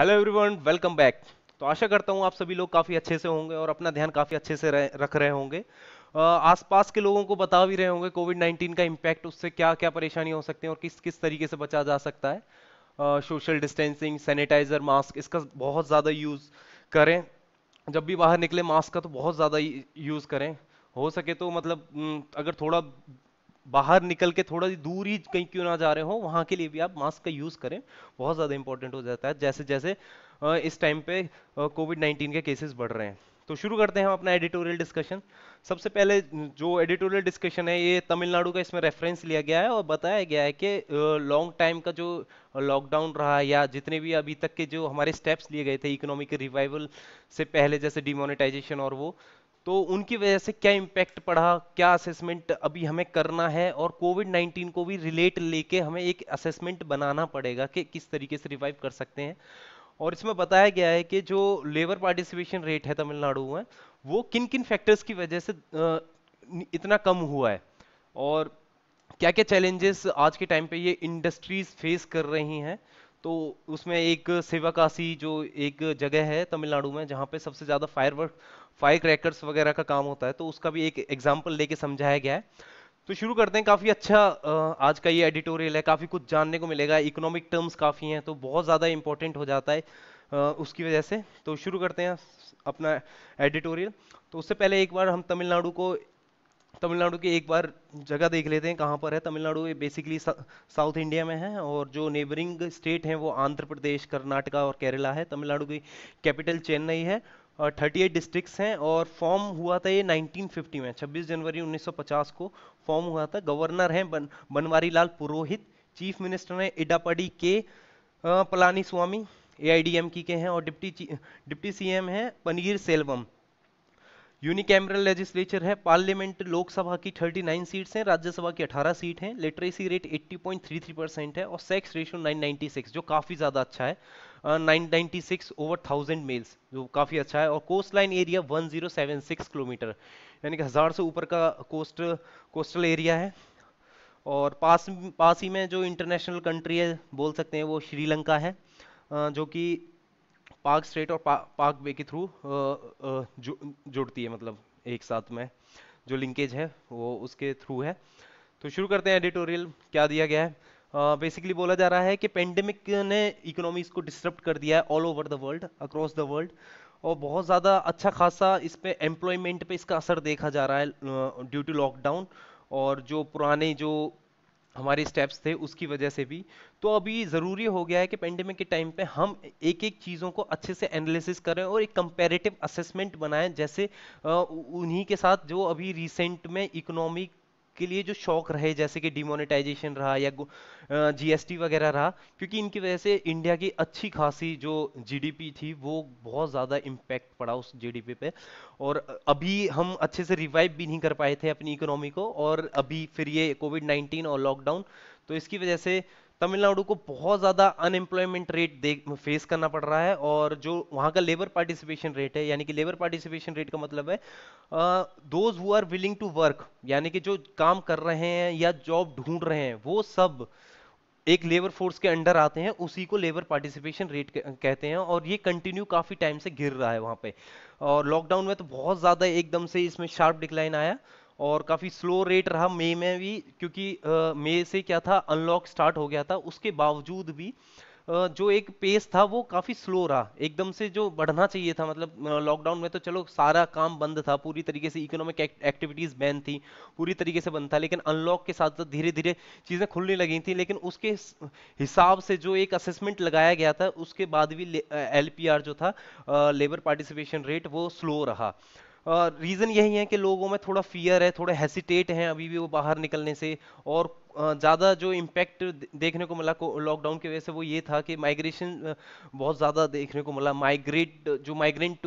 Hello everyone welcome back तो आशा करता हूँ आप सभी लोग काफ़ी अच्छे से होंगे और अपना ध्यान काफ़ी अच्छे से रह, रख रहे होंगे आसपास के लोगों को बता भी रहे होंगे कोविड 19 का इम्पैक्ट उससे क्या क्या परेशानी हो सकती है और किस किस तरीके से बचा जा सकता है सोशल डिस्टेंसिंग सैनिटाइज़र मास्क इसका बहुत ज़्यादा यूज़ करें जब भी बाहर निकले मास्क का तो बहुत ज़्यादा यूज़ करें हो सके तो मतलब हम्म, अगर थोड़ा बाहर निकल के थोड़ा सी दूर ही कहीं क्यों ना जा रहे हो वहां के लिए भी आप मास्क का यूज़ करें बहुत ज़्यादा इंपॉर्टेंट हो जाता है जैसे जैसे इस टाइम पे कोविड नाइन्टीन के केसेस बढ़ रहे हैं तो शुरू करते हैं हम अपना एडिटोरियल डिस्कशन सबसे पहले जो एडिटोरियल डिस्कशन है ये तमिलनाडु का इसमें रेफरेंस लिया गया है और बताया गया है कि लॉन्ग टाइम का जो लॉकडाउन रहा या जितने भी अभी तक के जो हमारे स्टेप्स लिए गए थे इकोनॉमिक रिवाइवल से पहले जैसे डिमोनेटाइजेशन और वो तो उनकी वजह से क्या इम्पैक्ट पड़ा क्या असेसमेंट अभी हमें करना है और कोविड 19 को भी रिलेट लेके हमें एक असेसमेंट बनाना पड़ेगा कि किस तरीके से रिवाइव कर सकते हैं और इसमें बताया गया है कि जो लेबर पार्टिसिपेशन रेट है तमिलनाडु में वो किन किन फैक्टर्स की वजह से इतना कम हुआ है और क्या क्या चैलेंजेस आज के टाइम पे ये इंडस्ट्रीज फेस कर रही हैं तो उसमें एक सेवाकाशी जो एक जगह है तमिलनाडु में जहाँ पे सबसे ज़्यादा फायरवर्क फाइव क्रैकर्स वगैरह का काम होता है तो उसका भी एक एग्जाम्पल लेके समझाया गया है तो शुरू करते हैं काफ़ी अच्छा आज का ये एडिटोरियल है काफ़ी कुछ जानने को मिलेगा इकोनॉमिक टर्म्स काफ़ी हैं तो बहुत ज़्यादा इंपॉर्टेंट हो जाता है उसकी वजह से तो शुरू करते हैं अपना एडिटोरियल तो उससे पहले एक बार हम तमिलनाडु को तमिलनाडु की एक बार जगह देख लेते हैं कहाँ पर है तमिलनाडु ये बेसिकली साउथ इंडिया में है और जो नेबरिंग स्टेट हैं वो आंध्र प्रदेश कर्नाटका और केरला है तमिलनाडु की कैपिटल चेन्नई है थर्टी एट डिस्ट्रिक्स हैं और फॉर्म हुआ था ये 1950 में 26 जनवरी 1950 को फॉर्म हुआ था गवर्नर हैं बन, बनवारी लाल पुरोहित चीफ मिनिस्टर हैं इडापडी के पलानी स्वामी ए की के हैं और डिप्टी डिप्टी सीएम हैं पनीर सेल्वम यूनिकैमरल लेजिस्लेचर है पार्लियामेंट लोकसभा की 39 सीट्स हैं राज्यसभा की 18 सीट हैं लिटरेसी रेट 80.33 परसेंट है और सेक्स रेशो 996 जो काफ़ी ज़्यादा अच्छा है ninety six over thousand males जो काफ़ी अच्छा है और coast line area one zero seven six kilometre यानी कि हज़ार से ऊपर का कोस्ट कोस्टल एरिया है और पास पास ही में जो इंटरनेशनल कंट्री है बोल सकते हैं वो श्रीलंका है जो कि पाक स्ट्रेट और पा, पाक वे के थ्रू जुड़ती है मतलब एक साथ में जो लिंकेज है वो उसके थ्रू है तो शुरू करते हैं एडिटोरियल क्या दिया गया है बेसिकली बोला जा रहा है कि पेंडेमिक ने इकोनॉमीज को डिस्टर्ब कर दिया है all over the world across the world और बहुत ज़्यादा अच्छा खासा इस पर एम्प्लॉयमेंट पे इसका असर देखा जा रहा है ड्यू टू लॉकडाउन और जो पुराने जो हमारे स्टेप्स थे उसकी वजह से भी तो अभी ज़रूरी हो गया है कि पेंडेमिक के टाइम पे हम एक एक चीज़ों को अच्छे से एनालिसिस करें और एक कंपेरेटिव असेसमेंट बनाएं जैसे उन्हीं के साथ जो अभी रिसेंट में इकोनॉमिक के लिए जो शौक रहे जैसे कि डिमोनेटाइजेशन रहा या जीएसटी वगैरह रहा क्योंकि इनकी वजह से इंडिया की अच्छी खासी जो जीडीपी थी वो बहुत ज़्यादा इम्पैक्ट पड़ा उस जीडीपी पे और अभी हम अच्छे से रिवाइव भी नहीं कर पाए थे अपनी इकोनॉमी को और अभी फिर ये कोविड नाइन्टीन और लॉकडाउन तो इसकी वजह से तमिलनाडु को बहुत ज़्यादा अनएम्प्लॉयमेंट रेट फेस करना पड़ रहा है और जो वहां का लेबर पार्टिसिपेशन रेट है यानी कि लेबर पार्टिसिपेशन रेट का मतलब है those who are willing to work यानी कि जो काम कर रहे हैं या जॉब ढूंढ रहे हैं वो सब एक लेबर फोर्स के अंडर आते हैं उसी को लेबर पार्टिसिपेशन रेट कहते हैं और ये कंटिन्यू काफ़ी टाइम से गिर रहा है वहां पे और लॉकडाउन में तो बहुत ज़्यादा एकदम से इसमें शार्प डिक्लाइन आया और काफ़ी स्लो रेट रहा मई में भी क्योंकि मई से क्या था अनलॉक स्टार्ट हो गया था उसके बावजूद भी जो एक पेस था वो काफ़ी स्लो रहा एकदम से जो बढ़ना चाहिए था मतलब लॉकडाउन में तो चलो सारा काम बंद था पूरी तरीके से इकोनॉमिक एक्टिविटीज़ बैन थी पूरी तरीके से बंद था लेकिन अनलॉक के साथ साथ धीरे धीरे चीज़ें खुलने लगी थी लेकिन उसके हिसाब से जो एक असेसमेंट लगाया गया था उसके बाद भी एल जो था लेबर पार्टिसिपेशन रेट वो स्लो रहा रीज़न यही है कि लोगों में थोड़ा फियर है थोड़ा हेसिटेट हैं अभी भी वो बाहर निकलने से और ज़्यादा जो इम्पैक्ट देखने को मिला लॉकडाउन की वजह से वो ये था कि माइग्रेशन बहुत ज़्यादा देखने को मिला माइग्रेट जो माइग्रेंट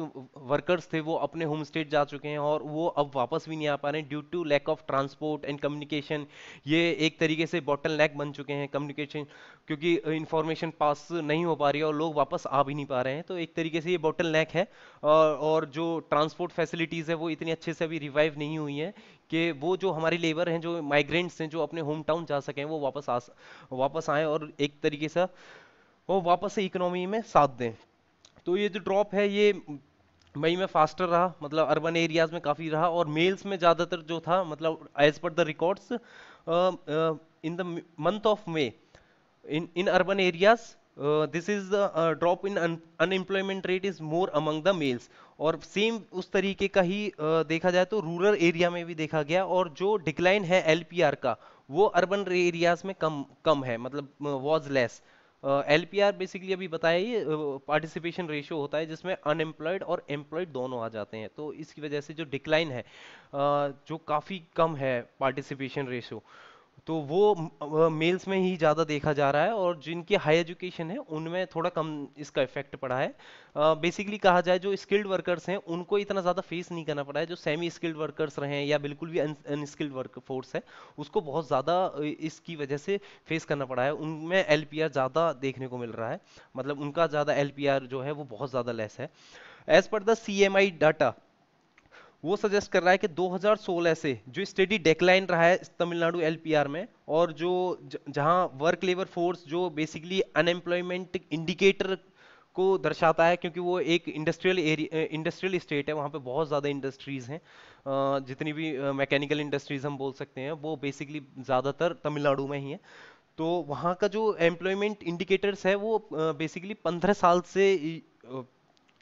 वर्कर्स थे वो अपने होम स्टेट जा चुके हैं और वो अब वापस भी नहीं आ पा रहे हैं due to lack of transport and communication ये एक तरीके से बॉटल नैक बन चुके हैं कम्युनिकेशन क्योंकि इन्फॉर्मेशन पास नहीं हो पा रही है और लोग वापस आ भी नहीं पा रहे हैं तो एक तरीके से ये बॉटल नैक है और जो ट्रांसपोर्ट फैसिलिटीज़ है वो इतनी अच्छे से अभी रिवाइव नहीं हुई है कि वो जो हमारे लेबर हैं जो माइग्रेंट्स हैं जो अपने होम टाउन जा सकें वो वापस आ वापस आएँ और एक तरीके से वो वापस से इकोनॉमी में साथ दें तो ये जो ड्रॉप है ये मई में फास्टर रहा मतलब अर्बन एरियाज में काफ़ी रहा और मेल्स में ज़्यादातर जो था मतलब as per the records in the month of May in in urban areas uh, this is the uh, drop in un unemployment rate is more among the males और सेम उस तरीके का ही uh, देखा जाए तो रूरल एरिया में भी देखा गया और जो डिक्लाइन है एल का वो अर्बन एरियाज में कम कम है मतलब was less L P R basically अभी बताया ही पार्टिसिपेशन रेशियो होता है जिसमें अनएम्प्लॉयड और एम्प्लॉयड दोनों आ जाते हैं तो इसकी वजह से जो डिक्लाइन है uh, जो काफ़ी कम है पार्टिसिपेशन रेशियो तो वो मेल्स में ही ज़्यादा देखा जा रहा है और जिनकी हाई एजुकेशन है उनमें थोड़ा कम इसका इफेक्ट पड़ा है बेसिकली कहा जाए जो स्किल्ड वर्कर्स हैं उनको इतना ज़्यादा फेस नहीं करना पड़ा है जो सेमी स्किल्ड वर्कर्स रहे हैं या बिल्कुल भी अनस्किल्ड वर्क फोर्स है उसको बहुत ज़्यादा इसकी वजह से फेस करना पड़ा है उनमें एल ज़्यादा देखने को मिल रहा है मतलब उनका ज़्यादा एल जो है वो बहुत ज़्यादा लेस है as per the see data वो सजेस्ट कर रहा है कि 2016 से जो स्टडी डेक्लाइन रहा है तमिलनाडु एलपीआर में और जो जहां वर्क लेबर फोर्स जो बेसिकली अनएम्प्लॉयमेंट इंडिकेटर को दर्शाता है क्योंकि वो एक इंडस्ट्रियल एरिया इंडस्ट्रियल स्टेट है वहाँ पे बहुत ज़्यादा इंडस्ट्रीज़ हैं जितनी भी मैकेनिकल इंडस्ट्रीज़ हम बोल सकते हैं वो बेसिकली ज़्यादातर तमिलनाडु में ही है तो वहाँ का जो एम्प्लॉयमेंट इंडिकेटर्स है वो बेसिकली पंद्रह साल से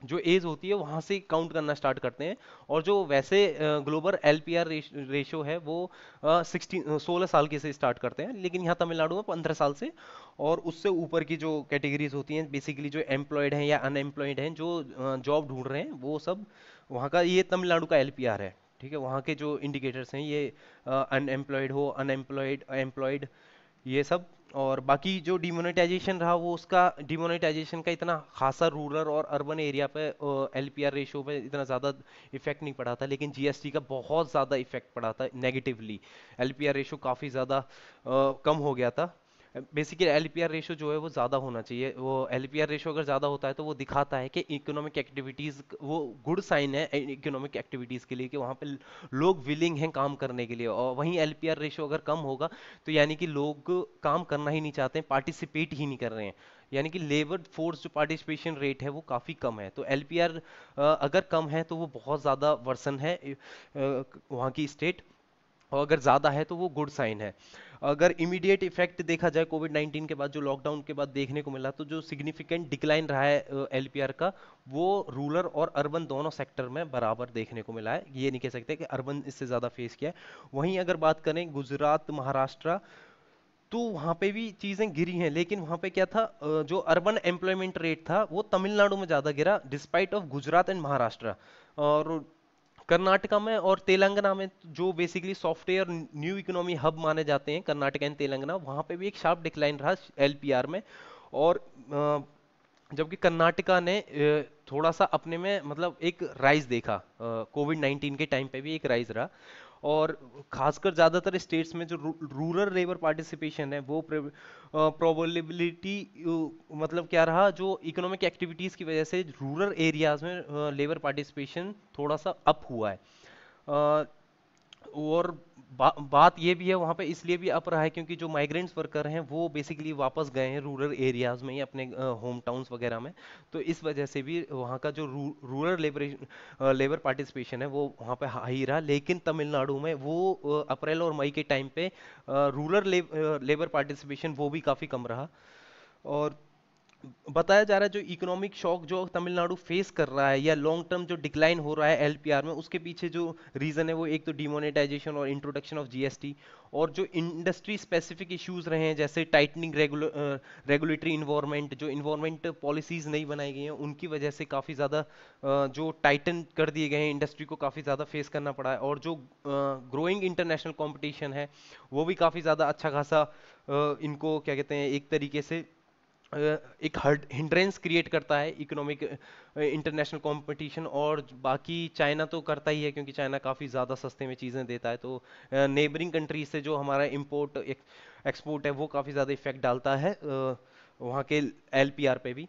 जो एज होती है वहाँ से काउंट करना स्टार्ट करते हैं और जो वैसे global L P R ratio है वो सिक्सटीन सोलह साल के से स्टार्ट करते हैं लेकिन यहाँ तमिलनाडु में पंद्रह साल से और उससे ऊपर की जो कैटेगरीज होती हैं बेसिकली जो एम्प्लॉयड हैं या अनएम्प्लॉयड हैं जो जॉब ढूंढ रहे हैं वो सब वहाँ का ये तमिलनाडु का एल पी आर है ठीक है वहाँ के जो इंडिकेटर्स हैं ये अनएम्प्लॉयड हो अनएम्प्लॉयड एम्प्लॉयड ये सब और बाकी जो डिमोनेटाइजेशन रहा वो उसका डिमोनेटाइजेशन का इतना खासा रूरल और अर्बन एरिया पे एल पी आर रेशो पर इतना ज़्यादा इफेक्ट नहीं पड़ा था लेकिन जीएसटी का बहुत ज़्यादा इफेक्ट पड़ा था negatively L P R ratio काफ़ी ज़्यादा कम हो गया था बेसिकली एल पी रेशो जो है वो ज़्यादा होना चाहिए वो एल पी रेशो अगर ज़्यादा होता है तो वो दिखाता है कि इकोनॉमिक एक्टिविटीज़ वो गुड साइन है इकोनॉमिक एक्टिविटीज़ के लिए कि वहाँ पर लोग विलिंग हैं काम करने के लिए और वहीं एल पी रेशो अगर कम होगा तो यानी कि लोग काम करना ही नहीं चाहते हैं पार्टिसिपेट ही नहीं कर रहे हैं यानी कि लेबर फोर्स जो पार्टिसिपेशन रेट है वो काफ़ी कम है तो एल अगर कम है तो वो बहुत ज़्यादा वर्सन है वहाँ की स्टेट और अगर ज़्यादा है तो वो गुड साइन है अगर इमीडिएट इफेक्ट देखा जाए कोविड 19 के बाद जो लॉकडाउन के बाद देखने को मिला तो जो सिग्निफिकेंट डिक्लाइन रहा है एल का वो रूरल और अर्बन दोनों सेक्टर में बराबर देखने को मिला है ये नहीं कह सकते कि अर्बन इससे ज़्यादा फेस किया है वहीं अगर बात करें गुजरात महाराष्ट्र तो वहाँ पे भी चीज़ें गिरी हैं लेकिन वहाँ पे क्या था जो अर्बन एम्प्लॉयमेंट रेट था वो तमिलनाडु में ज़्यादा गिरा despite of Gujarat and Maharashtra और कर्नाटका में और तेलंगाना में जो basically software new economy hub माने जाते हैं कर्नाटका एंड तेलंगाना वहां पे भी एक शार्प डिक्लाइन रहा एल में और जबकि कर्नाटका ने थोड़ा सा अपने में मतलब एक राइज देखा कोविड नाइन्टीन के टाइम पे भी एक राइज रहा और खासकर ज़्यादातर स्टेट्स में जो रूरल लेबर पार्टिसिपेशन है वो प्रोबेबिलिटी मतलब क्या रहा जो इकोनॉमिक एक्टिविटीज़ की वजह से रूरल एरियाज़ में लेबर पार्टिसिपेशन थोड़ा सा अप हुआ है और बा, बात ये भी है वहाँ पे इसलिए भी अप रहा है क्योंकि जो माइग्रेंट्स वर्कर हैं वो बेसिकली वापस गए हैं रूरल एरियाज़ में अपने होम टाउन्स वगैरह में तो इस वजह से भी वहाँ का जो रू, रूरल लेबर लेबर पार्टिसिपेशन है वो वहाँ पे हाई रहा लेकिन तमिलनाडु में वो अप्रैल और मई के टाइम पे रूरल लेबर पार्टिसिपेशन वो भी काफ़ी कम रहा और बताया जा रहा है जो इकोनॉमिक शॉक जो तमिलनाडु फेस कर रहा है या लॉन्ग टर्म जो डिक्लाइन हो रहा है एलपीआर में उसके पीछे जो रीज़न है वो एक तो डिमोनेटाइजेशन और इंट्रोडक्शन ऑफ जीएसटी और जो इंडस्ट्री स्पेसिफिक इश्यूज रहे हैं जैसे टाइटनिंग रेगुलेटरी इन्वायरमेंट जो इन्वायरमेंट पॉलिसीज़ नहीं बनाई गई हैं उनकी वजह से काफ़ी ज़्यादा जो टाइटन कर दिए गए हैं इंडस्ट्री को काफ़ी ज़्यादा फेस करना पड़ा है और जो ग्रोइंग इंटरनेशनल कॉम्पिटिशन है वो भी काफ़ी ज़्यादा अच्छा खासा इनको क्या कहते हैं एक तरीके से एक हिंड्रेंस क्रिएट करता है इकोनॉमिक इंटरनेशनल कंपटीशन और बाकी चाइना तो करता ही है क्योंकि चाइना काफ़ी ज़्यादा सस्ते में चीज़ें देता है तो नेबरिंग कंट्रीज से जो हमारा इम्पोर्ट एक्सपोर्ट है वो काफ़ी ज़्यादा इफेक्ट डालता है वहाँ के एल पे भी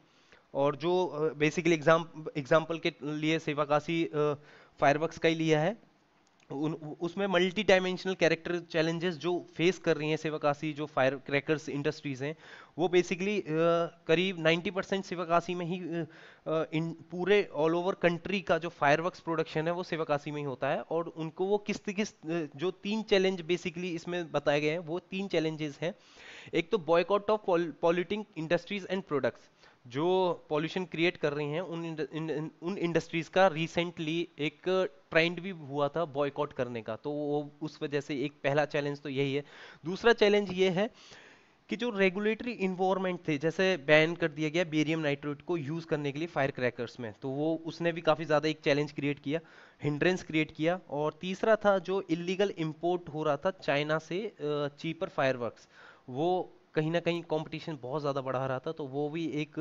और जो बेसिकली एग्जाम एग्जाम्पल के लिए सेवाकाशी फायरवर्क्स का ही लिया है उन उसमें मल्टी डायमेंशनल कैरेक्टर चैलेंजेस जो फेस कर रही हैं सेवाकाशी जो फायर क्रैकर्स इंडस्ट्रीज़ हैं वो बेसिकली करीब 90 परसेंट सेवाकाशी में ही इन पूरे ऑल ओवर कंट्री का जो फायरवर्क्स प्रोडक्शन है वो सेवाकाशी में ही होता है और उनको वो किस किस जो तीन चैलेंज बेसिकली इसमें बताए गए हैं वो तीन चैलेंजेस हैं एक तो boycott of polluting industries and products जो पॉल्यूशन क्रिएट कर रही हैं उन उन इंडस्ट्रीज का रिसेंटली एक ट्रेंड भी हुआ था बॉयकॉट करने का तो वो उस वजह से एक पहला चैलेंज तो यही है दूसरा चैलेंज ये है कि जो रेगुलेटरी इन्वायरमेंट थे जैसे बैन कर दिया गया बेरियम नाइट्रेट को यूज़ करने के लिए फायर क्रैकर्स में तो वो उसने भी काफ़ी ज़्यादा एक चैलेंज क्रिएट किया हिंड्रेंस क्रिएट किया और तीसरा था जो इलीगल इम्पोर्ट हो रहा था चाइना से चीपर फायरवर्क्स वो कहीं ना कहीं कंपटीशन बहुत ज़्यादा बढ़ा रहा था तो वो भी एक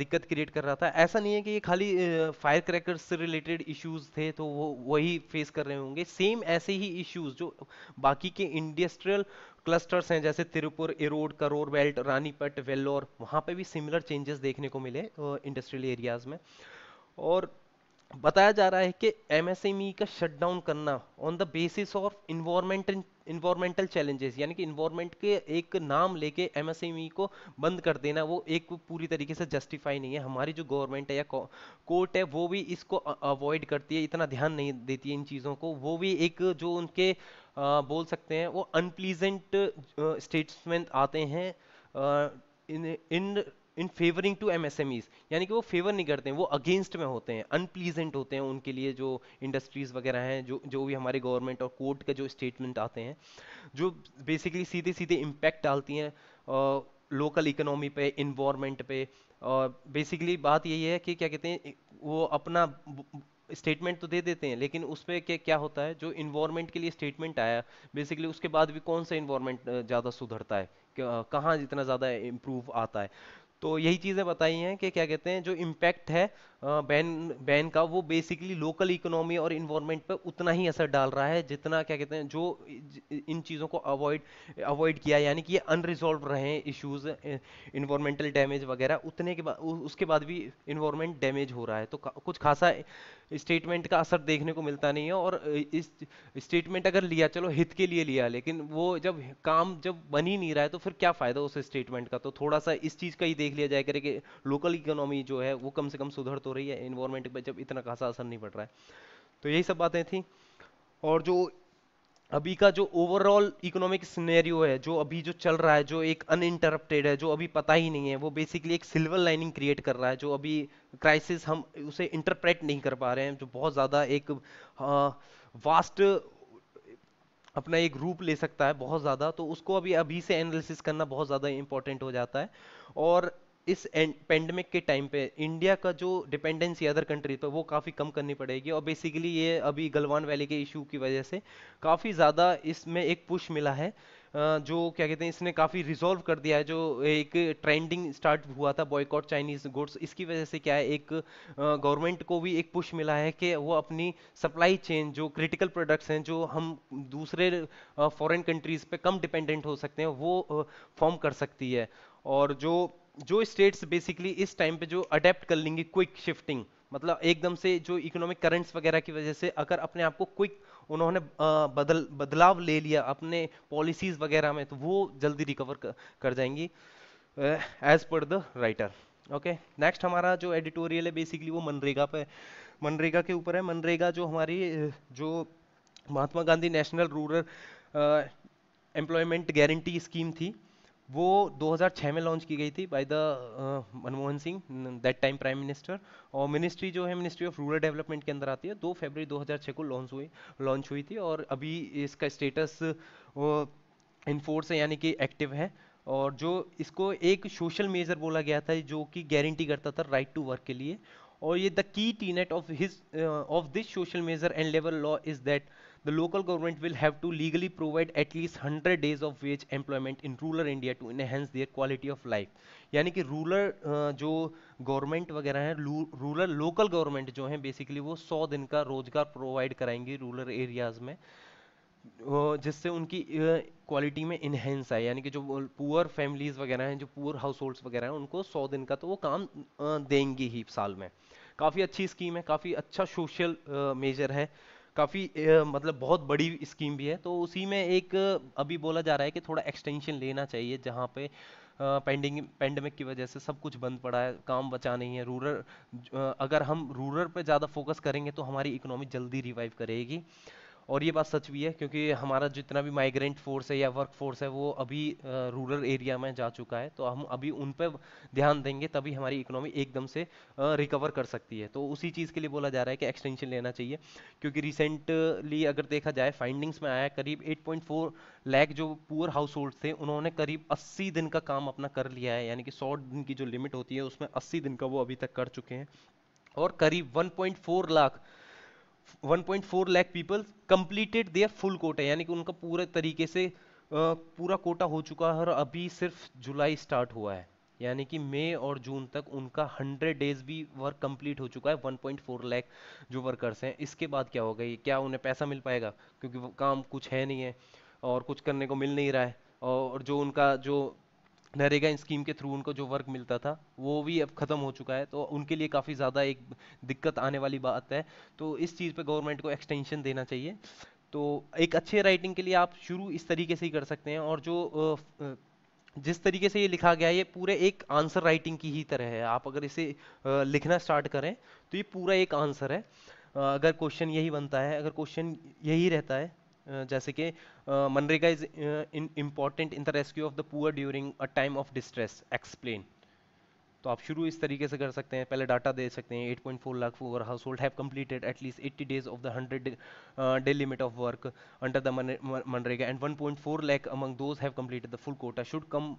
दिक्कत क्रिएट कर रहा था ऐसा नहीं है कि ये खाली फायर क्रैकर्स से रिलेटेड इश्यूज़ थे तो वो वही फेस कर रहे होंगे सेम ऐसे ही इश्यूज़ जो बाकी के इंडस्ट्रियल क्लस्टर्स हैं जैसे तिरुपुर एरोड करोर बेल्ट रानीपट वेल्लोर वहाँ पर भी सिमिलर चेंजेस देखने को मिले इंडस्ट्रियल एरियाज़ में और बताया जा रहा है कि एमएसएमई e का शटडाउन करना on the basis of environment environmental challenges यानी कि इन्वायरमेंट के एक नाम लेके एमएसएमई e को बंद कर देना वो एक पूरी तरीके से जस्टिफाई नहीं है हमारी जो गवर्नमेंट है या कोर्ट है वो भी इसको अवॉइड करती है इतना ध्यान नहीं देती है इन चीज़ों को वो भी एक जो उनके आ, बोल सकते हैं वो अनप्लीजेंट स्टेटमेंट आते हैं uh, in in in favouring to MSMEs यानी कि वो फेवर नहीं करते हैं वो अगेंस्ट में होते हैं अनप्लीजेंट होते हैं उनके लिए जो इंडस्ट्रीज़ वगैरह हैं जो जो भी हमारे गवर्नमेंट और कोर्ट के जो स्टेटमेंट आते हैं जो बेसिकली सीधे सीधे इम्पैक्ट डालती हैं लोकल इकोनॉमी पे इन्वामेंट पे और बेसिकली बात यही है कि क्या कहते हैं वो अपना स्टेटमेंट तो दे देते हैं लेकिन उस पर क्या क्या होता है जो इन्वामेंट के लिए स्टेटमेंट आया बेसिकली उसके बाद भी कौन सा इन्वामेंट ज़्यादा सुधरता है कहाँ जितना ज़्यादा इम्प्रूव आता है तो यही चीज़ें बताई हैं कि क्या कहते हैं जो इम्पैक्ट है बैन बैन का वो बेसिकली लोकल इकोनॉमी और इन्वायरमेंट पर उतना ही असर डाल रहा है जितना क्या कहते हैं जो इन चीज़ों को अवॉइड अवॉइड किया यानी कि ये अनरिजॉल्व रहे इश्यूज़ इन्वायरमेंटल डैमेज वगैरह उतने के बाद उसके बाद भी इन्वायरमेंट डैमेज हो रहा है तो कुछ खासा स्टेटमेंट का असर देखने को मिलता नहीं है और इस स्टेटमेंट अगर लिया चलो हित के लिए लिया लेकिन वो जब काम जब बन ही नहीं रहा है तो फिर क्या फ़ायदा उस स्टेटमेंट का तो थोड़ा सा इस चीज़ का ही देख देख लिया जाए करे कि लोकल इकोनॉमी जो है वो कम से कम सुधर तो रही है इन्वायरमेंट पर जब इतना खासा असर नहीं पड़ रहा है तो यही सब बातें थी और जो अभी का जो ओवरऑल इकोनॉमिक सिनेरियो है जो अभी जो चल रहा है जो एक अनइंटरप्टेड है जो अभी पता ही नहीं है वो बेसिकली एक सिल्वर लाइनिंग क्रिएट कर रहा है जो अभी क्राइसिस हम उसे इंटरप्रेट नहीं कर पा रहे हैं जो बहुत ज़्यादा एक आ, हाँ, वास्ट अपना एक रूप ले सकता है बहुत ज़्यादा तो उसको अभी अभी से एनालिसिस करना बहुत ज़्यादा इंपॉर्टेंट हो जाता है और इस पेंडेमिक के टाइम पे इंडिया का जो डिपेंडेंसी अदर कंट्री पर वो काफ़ी कम करनी पड़ेगी और बेसिकली ये अभी गलवान वैली के इशू की वजह से काफ़ी ज़्यादा इसमें एक पुश मिला है जो क्या कहते हैं इसने काफ़ी रिजोल्व कर दिया है जो एक ट्रेंडिंग स्टार्ट हुआ था बॉयकॉट चाइनीज गुड्स इसकी वजह से क्या है एक गवर्नमेंट को भी एक पुश मिला है कि वो अपनी सप्लाई चेन जो क्रिटिकल प्रोडक्ट्स हैं जो हम दूसरे फॉरेन कंट्रीज़ पे कम डिपेंडेंट हो सकते हैं वो फॉर्म कर सकती है और जो जो स्टेट्स बेसिकली इस टाइम पे जो अडेप्ट कर लेंगे क्विक शिफ्टिंग मतलब एकदम से जो इकोनॉमिक करंट्स वगैरह की वजह से अगर अपने आप को क्विक उन्होंने बदल बदलाव ले लिया अपने पॉलिसीज वगैरह में तो वो जल्दी रिकवर कर जाएंगी as per the writer okay next हमारा जो एडिटोरियल है बेसिकली वो मनरेगा पे मनरेगा के ऊपर है मनरेगा जो हमारी जो Mahatma Gandhi national rural employment guarantee scheme थी वो 2006 में लॉन्च की गई थी by the uh, Manmohan Singh that time prime minister और मिनिस्ट्री जो है मिनिस्ट्री ऑफ रूरल डेवलपमेंट के अंदर आती है 2 फरवरी 2006 को लॉन्च हुई लॉन्च हुई थी और अभी इसका स्टेटस इनफोर्स है यानी कि एक्टिव है और जो इसको एक सोशल मेजर बोला गया था जो कि गारंटी करता था राइट टू वर्क के लिए और ये द की T net of his of this social measure and level law is that the local government will have to legally provide at least 100 days of wage employment in rural India to enhance their quality of life. yani ki rural uh, jo government wagera hai rural local government jo hai basically wo 100 din ka rozgar provide karayenge rural areas mein जिससे उनकी quality में enhance आए यानी कि जो poor families वगैरह हैं जो पुअर हाउस होल्ड्स वगैरह हैं उनको 100 दिन का तो वो काम देंगी ही साल में काफ़ी अच्छी स्कीम है काफ़ी अच्छा सोशल मेजर है काफ़ी मतलब बहुत बड़ी स्कीम भी है तो उसी में एक अभी बोला जा रहा है कि थोड़ा एक्सटेंशन लेना चाहिए जहाँ पे पेंडिंग पेंडेमिक की वजह से सब कुछ बंद पड़ा है काम बचा नहीं है रूरल अगर हम रूरल पर ज़्यादा फोकस करेंगे तो हमारी इकोनॉमी जल्दी रिवाइव करेगी और ये बात सच भी है क्योंकि हमारा जितना भी माइग्रेंट फोर्स है या वर्क फोर्स है वो अभी रूरल एरिया में जा चुका है तो हम अभी उन पर ध्यान देंगे तभी हमारी इकोनॉमी एकदम से रिकवर कर सकती है तो उसी चीज़ के लिए बोला जा रहा है कि एक्सटेंशन लेना चाहिए क्योंकि रिसेंटली अगर देखा जाए फाइंडिंग्स में आया करीब 8.4 लाख जो पुअर हाउस होल्ड थे उन्होंने करीब 80 दिन का काम अपना कर लिया है यानी कि 100 दिन की जो लिमिट होती है उसमें 80 दिन का वो अभी तक कर चुके हैं और करीब 1.4 lakh 1.4 lakh people completed their full quota यानी कि उनका पूरे तरीके से पूरा कोटा हो चुका है और अभी सिर्फ जुलाई स्टार्ट हुआ है यानी कि मई और जून तक उनका 100 डेज भी वर्क कंप्लीट हो चुका है 1.4 लाख जो वर्कर्स हैं इसके बाद क्या होगा ये क्या उन्हें पैसा मिल पाएगा क्योंकि काम कुछ है नहीं है और कुछ करने को मिल नहीं रहा है और जो उनका जो नरेगा स्कीम के थ्रू उनको जो वर्क मिलता था वो भी अब ख़त्म हो चुका है तो उनके लिए काफ़ी ज़्यादा एक दिक्कत आने वाली बात है तो इस चीज़ पे गवर्नमेंट को एक्सटेंशन देना चाहिए तो एक अच्छे राइटिंग के लिए आप शुरू इस तरीके से ही कर सकते हैं और जो जिस तरीके से ये लिखा गया है ये पूरे एक आंसर राइटिंग की ही तरह है आप अगर इसे लिखना स्टार्ट करें तो ये पूरा एक आंसर है अगर क्वेश्चन यही बनता है अगर क्वेश्चन यही रहता है जैसे कि MNREGA is important in the rescue of the poor during a time of distress explain तो आप शुरू इस तरीके से कर सकते हैं पहले डाटा दे सकते हैं 8.4 lakh four household have completed at least 80 days of the 100 day limit of work under the MNREGA and 1.4 lakh among those have completed the full quota should come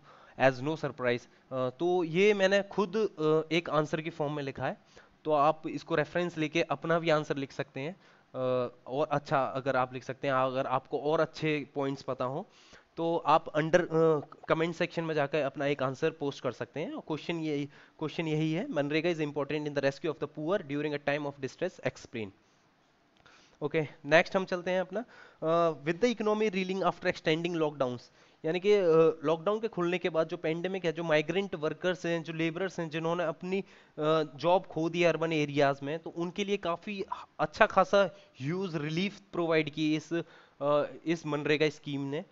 as no surprise तो ये मैंने खुद uh, एक आंसर की form में लिखा है तो आप इसको रेफरेंस लेके अपना भी आंसर लिख सकते हैं और अच्छा अगर आप लिख सकते हैं अगर आपको और अच्छे पॉइंट्स पता हो तो आप अंडर कमेंट सेक्शन में जाकर अपना एक आंसर पोस्ट कर सकते हैं क्वेश्चन यही क्वेश्चन यही है MNREGA is important in the rescue of the poor during a time of distress explain okay next हम चलते हैं अपना with the economy reeling after extending lockdowns यानी कि लॉकडाउन के खुलने के बाद जो पेंडेमिक है जो माइग्रेंट वर्कर्स हैं जो लेबरर्स हैं जिन्होंने अपनी जॉब खो दी है अर्बन एरियाज़ में तो उनके लिए काफ़ी अच्छा खासा ह्यूज रिलीफ प्रोवाइड की इस इस मनरेगा स्कीम ने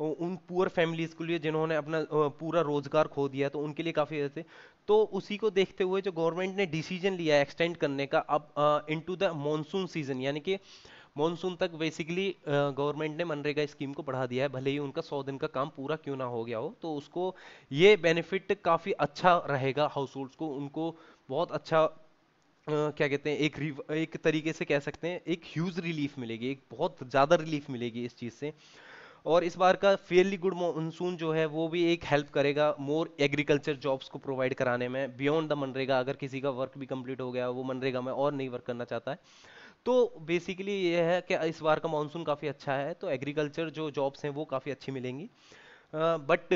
उन पुअर फैमिलीज़ के लिए जिन्होंने अपना पूरा रोज़गार खो दिया तो उनके लिए काफ़ी ऐसे तो उसी को देखते हुए जो गवर्नमेंट ने डिसीजन लिया है एक्सटेंड करने का अब इनटू द मॉनसून सीज़न यानी कि मानसून तक बेसिकली गवर्नमेंट ने मनरेगा स्कीम को बढ़ा दिया है भले ही उनका सौ दिन का काम पूरा क्यों ना हो गया हो तो उसको ये बेनिफिट काफ़ी अच्छा रहेगा हाउस होल्ड्स को उनको बहुत अच्छा Uh, क्या कहते हैं एक एक तरीके से कह सकते हैं एक ह्यूज रिलीफ मिलेगी एक बहुत ज़्यादा रिलीफ मिलेगी इस चीज़ से और इस बार का फेयरली गुड मानसून जो है वो भी एक हेल्प करेगा मोर एग्रीकल्चर जॉब्स को प्रोवाइड कराने में बियॉन्ड द मनरेगा अगर किसी का वर्क भी कंप्लीट हो गया वो मनरेगा में और नहीं वर्क करना चाहता है तो बेसिकली ये है कि इस बार का मानसून काफ़ी अच्छा है तो एग्रीकल्चर जो जॉब्स हैं वो काफ़ी अच्छी मिलेंगी बट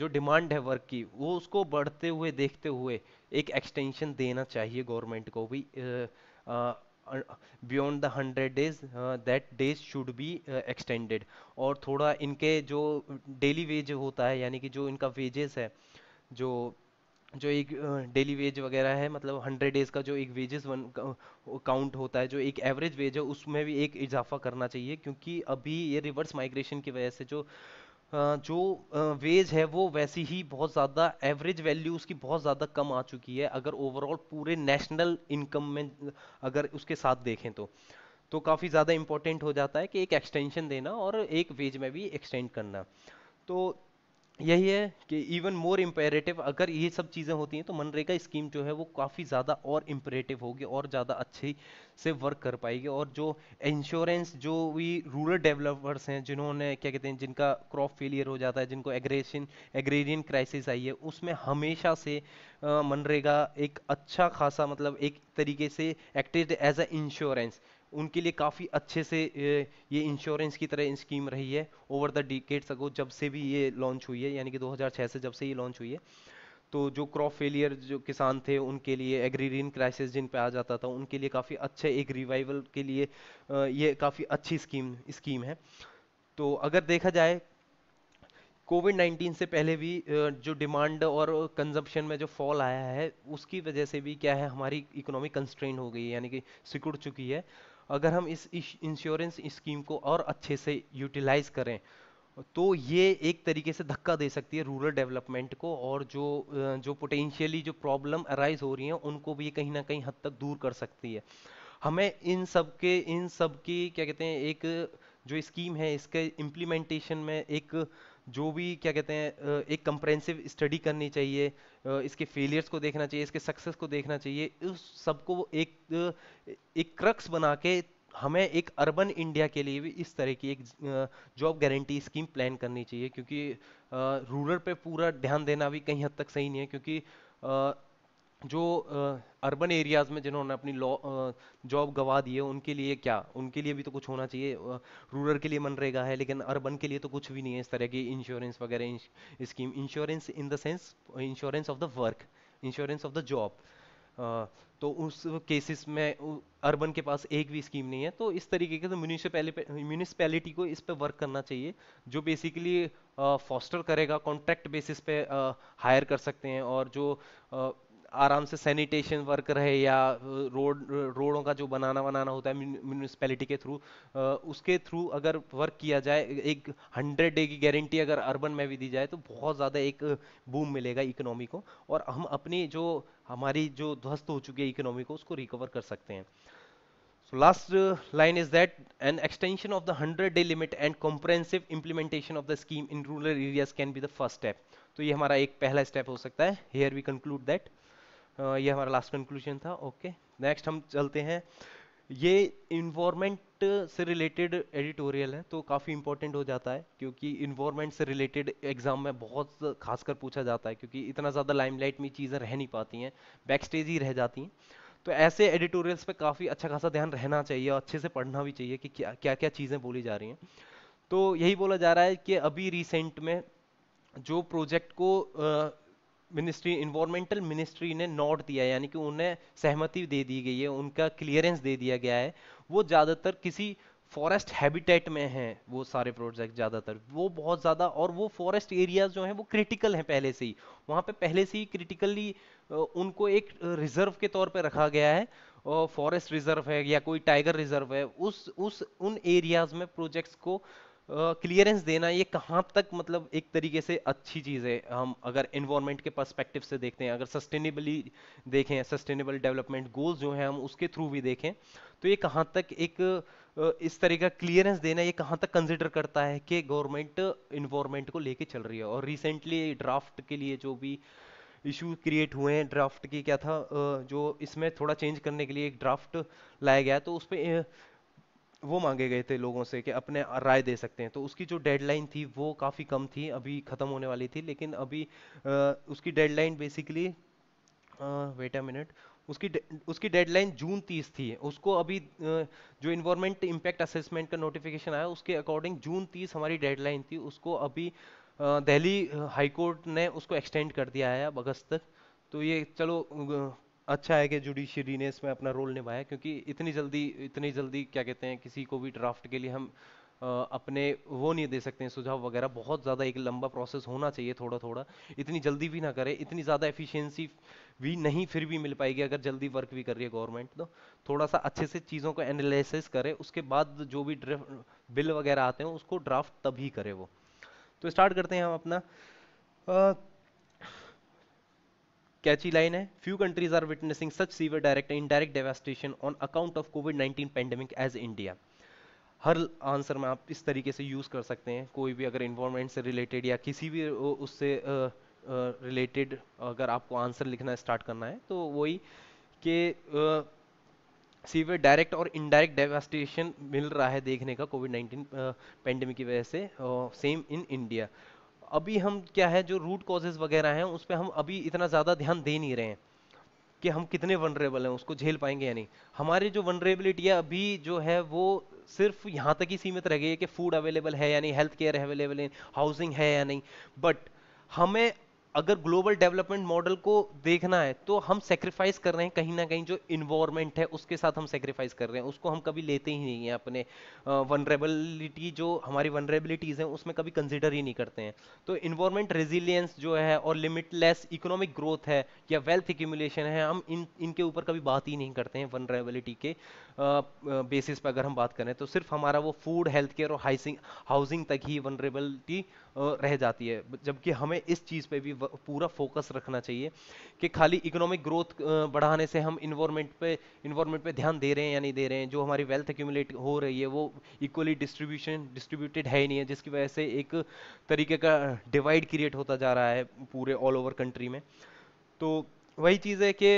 जो डिमांड है वर्क की वो उसको बढ़ते हुए देखते हुए एक एक्सटेंशन देना चाहिए गवर्नमेंट को भी beyond the hundred days that days should be extended और थोड़ा इनके जो डेली वेज होता है यानी कि जो इनका वेजेस है जो जो एक डेली वेज वगैरह है मतलब हंड्रेड डेज का जो एक वेजेस वन काउंट होता है जो एक एवरेज वेज है उसमें भी एक इजाफा करना चाहिए क्योंकि अभी ये रिवर्स माइग्रेशन की वजह से जो जो वेज है वो वैसी ही बहुत ज़्यादा एवरेज वैल्यू उसकी बहुत ज़्यादा कम आ चुकी है अगर ओवरऑल पूरे नेशनल इनकम में अगर उसके साथ देखें तो तो काफ़ी ज़्यादा इम्पोर्टेंट हो जाता है कि एक एक्सटेंशन देना और एक वेज में भी एक्सटेंड करना तो यही है कि इवन मोर इम्पेरेटिव अगर ये सब चीज़ें होती हैं तो मनरेगा स्कीम जो है वो काफ़ी ज़्यादा और इम्परेटिव होगी और ज़्यादा अच्छी से वर्क कर पाएगी और जो इंश्योरेंस जो भी रूरल डेवलपर्स हैं जिन्होंने क्या कहते हैं जिनका क्रॉप फेलियर हो जाता है जिनको एग्रेशन एग्रेरियन क्राइसिस आई है उसमें हमेशा से मनरेगा एक अच्छा खासा मतलब एक तरीके से एक्टेड एज अ इंश्योरेंस उनके लिए काफ़ी अच्छे से ये इंश्योरेंस की तरह स्कीम रही है ओवर द डिकेट्स अगो जब से भी ये लॉन्च हुई है यानी कि 2006 से जब से ये लॉन्च हुई है तो जो क्रॉप फेलियर जो किसान थे उनके लिए एग्रीरीन क्राइसिस जिन पे आ जाता था उनके लिए काफ़ी अच्छे एक रिवाइवल के लिए ये काफ़ी अच्छी स्कीम स्कीम है तो अगर देखा जाए कोविड 19 से पहले भी जो डिमांड और कंजम्पशन में जो फॉल आया है उसकी वजह से भी क्या है हमारी इकोनॉमी कंस्ट्रेन हो गई है यानी कि सिकुड़ चुकी है अगर हम इस इंश्योरेंस स्कीम को और अच्छे से यूटिलाइज करें तो ये एक तरीके से धक्का दे सकती है रूरल डेवलपमेंट को और जो जो पोटेंशियली जो प्रॉब्लम अराइज हो रही हैं उनको भी कहीं ना कहीं हद तक दूर कर सकती है हमें इन सब के इन सब की क्या कहते हैं एक जो स्कीम है इसके इम्प्लीमेंटेशन में एक जो भी क्या कहते हैं एक कंप्रेंसिव स्टडी करनी चाहिए इसके फेलियर्स को देखना चाहिए इसके सक्सेस को देखना चाहिए उस सबको एक एक क्रक्स बना के हमें एक अर्बन इंडिया के लिए भी इस तरह की एक जॉब गारंटी स्कीम प्लान करनी चाहिए क्योंकि रूरल पे पूरा ध्यान देना भी कहीं हद तक सही नहीं है क्योंकि जो अर्बन एरियाज़ में जिन्होंने अपनी लॉ जॉब गवा दी है उनके लिए क्या उनके लिए भी तो कुछ होना चाहिए रूरल के लिए मनरेगा है लेकिन अर्बन के लिए तो कुछ भी नहीं है इस तरह की इंश्योरेंस वगैरह scheme insurance in the sense insurance of the work insurance of the job तो उस केसेस में अर्बन के पास एक भी स्कीम नहीं है तो इस तरीके के तो म्यूनिसपैलिटी को इस पर वर्क करना चाहिए जो बेसिकली फॉस्टर करेगा कॉन्ट्रैक्ट बेसिस पे हायर कर सकते हैं और जो आराम से सैनिटेशन वर्क रहे या रोड रोडों का जो बनाना बनाना होता है म्यूनिसपैलिटी के थ्रू उसके थ्रू अगर वर्क किया जाए एक हंड्रेड डे की गारंटी अगर अर्बन में भी दी जाए तो बहुत ज़्यादा एक बूम मिलेगा इकोनॉमी को और हम अपनी जो हमारी जो ध्वस्त हो चुकी है इकोनॉमी को उसको रिकवर कर सकते हैं So last uh, line is that an extension of the 100 day limit and comprehensive implementation of the scheme in rural areas can be the first step. तो so, ये हमारा एक पहला step हो सकता है Here we conclude that. ये हमारा लास्ट कंक्लूजन था ओके नेक्स्ट हम चलते हैं ये इन्वामेंट से रिलेटेड एडिटोरियल है तो काफ़ी इंपॉर्टेंट हो जाता है क्योंकि इन्वामेंट से रिलेटेड एग्जाम में बहुत खासकर पूछा जाता है क्योंकि इतना ज़्यादा लाइमलाइट में चीज़ें रह नहीं पाती हैं बैक स्टेज ही रह जाती हैं तो ऐसे एडिटोरियल्स पे काफ़ी अच्छा खासा ध्यान रहना चाहिए और अच्छे से पढ़ना भी चाहिए कि क्या क्या क्या चीज़ें बोली जा रही हैं तो यही बोला जा रहा है कि अभी रिसेंट में जो प्रोजेक्ट को मिनिस्ट्री इन्वायरमेंटल मिनिस्ट्री ने नोट दिया यानी कि उन्हें सहमति दे दी गई है उनका क्लियरेंस दे दिया गया है वो ज़्यादातर किसी फॉरेस्ट हैबिटेट में हैं वो सारे प्रोजेक्ट ज़्यादातर वो बहुत ज़्यादा और वो फॉरेस्ट एरियाज जो हैं वो क्रिटिकल हैं पहले से ही वहाँ पे पहले से ही क्रिटिकली उनको एक रिजर्व के तौर पे रखा गया है फॉरेस्ट रिजर्व है या कोई टाइगर रिजर्व है उस उस उन एरियाज में प्रोजेक्ट्स को क्लियरेंस uh, देना ये कहाँ तक मतलब एक तरीके से अच्छी चीज़ है हम अगर इन्वायरमेंट के पर्सपेक्टिव से देखते हैं अगर सस्टेनेबली देखें सस्टेनेबल डेवलपमेंट गोल्स जो हैं हम उसके थ्रू भी देखें तो ये कहाँ तक एक इस तरह का क्लियरेंस देना ये कहाँ तक कंसिडर करता है कि गवर्नमेंट इन्वायरमेंट को लेके चल रही है और रिसेंटली ड्राफ्ट के लिए जो भी इशू क्रिएट हुए हैं ड्राफ्ट की क्या था जो इसमें थोड़ा चेंज करने के लिए एक ड्राफ्ट लाया गया तो उस पर वो मांगे गए थे लोगों से कि अपने राय दे सकते हैं तो उसकी जो डेडलाइन थी वो काफ़ी कम थी अभी ख़त्म होने वाली थी लेकिन अभी आ, उसकी deadline basically wait a minute उसकी दे, उसकी डेडलाइन जून 30 थी उसको अभी जो इन्वायरमेंट इम्पैक्ट असेसमेंट का नोटिफिकेशन आया उसके अकॉर्डिंग जून 30 हमारी डेडलाइन थी उसको अभी दिल्ली हाईकोर्ट ने उसको एक्सटेंड कर दिया है अब अगस्त तक तो ये चलो अच्छा है कि जुडिशरी ने इसमें अपना रोल निभाया क्योंकि इतनी जल्दी इतनी जल्दी क्या कहते हैं किसी को भी ड्राफ्ट के लिए हम अपने वो नहीं दे सकते हैं सुझाव वगैरह बहुत ज़्यादा एक लंबा प्रोसेस होना चाहिए थोड़ा थोड़ा इतनी जल्दी भी ना करें इतनी ज़्यादा एफिशिएंसी भी नहीं फिर भी मिल पाएगी अगर जल्दी वर्क भी कर रही है गवर्नमेंट तो थोड़ा सा अच्छे से चीज़ों को एनालिसिस करे उसके बाद जो भी बिल वगैरह आते हैं उसको ड्राफ्ट तभी करे वो तो स्टार्ट करते हैं हम अपना आ, कैची लाइन है few countries are witnessing such severe direct in direct devastation on account of COVID 19 pandemic as India हर आंसर में आप इस तरीके से यूज़ कर सकते हैं कोई भी अगर इन्वायरमेंट से रिलेटेड या किसी भी उससे रिलेटेड अगर आपको आंसर लिखना स्टार्ट करना है तो वही कि सीवियर डायरेक्ट और इनडायरेक्ट डेवेस्टेशन मिल रहा है देखने का कोविड 19 पेंडेमिक की वजह से सेम इन इंडिया अभी हम क्या है जो रूट कॉजेज वगैरह हैं उस पर हम अभी इतना ज़्यादा ध्यान दे नहीं रहे हैं कि हम कितने वनरेबल हैं उसको झेल पाएंगे या नहीं हमारी जो वनरेबिलिटी है अभी जो है वो सिर्फ यहाँ तक ही सीमित रह गई है कि फूड अवेलेबल है या नहीं हेल्थ केयर अवेलेबल है हाउसिंग है या नहीं बट हमें अगर ग्लोबल डेवलपमेंट मॉडल को देखना है तो हम सेक्रीफाइस कर रहे हैं कहीं ना कहीं जो इन्वायरमेंट है उसके साथ हम सेक्रीफाइस कर रहे हैं उसको हम कभी लेते ही नहीं हैं अपने वनरेबिलिटी जो हमारी वनरेबिलिटीज़ हैं उसमें कभी कंसिडर ही नहीं करते हैं तो इन्वायरमेंट रेजिलियंस जो है और लिमिटलेस इकोनॉमिक ग्रोथ है या वेल्थ एक्यूमुलेशन है हम इन इनके ऊपर कभी बात ही नहीं करते हैं वनरेबिलिटी के बेसिस पर अगर हम बात करें तो सिर्फ हमारा वो फूड हेल्थ केयर और हाइसिंग हाउसिंग तक ही वनरेबलिटी रह जाती है जबकि हमें इस चीज़ पे भी पूरा फोकस रखना चाहिए कि खाली इकोनॉमिक ग्रोथ बढ़ाने से हम इन्वामेंट पे इन्वामेंट पे ध्यान दे रहे हैं या नहीं दे रहे हैं जो हमारी वेल्थ एक्यूमुलेट हो रही है वो इक्वली डिस्ट्रीब्यूशन डिस्ट्रीब्यूटेड है ही नहीं है जिसकी वजह से एक तरीके का डिवाइड क्रिएट होता जा रहा है पूरे ऑल ओवर कंट्री में तो वही चीज़ है कि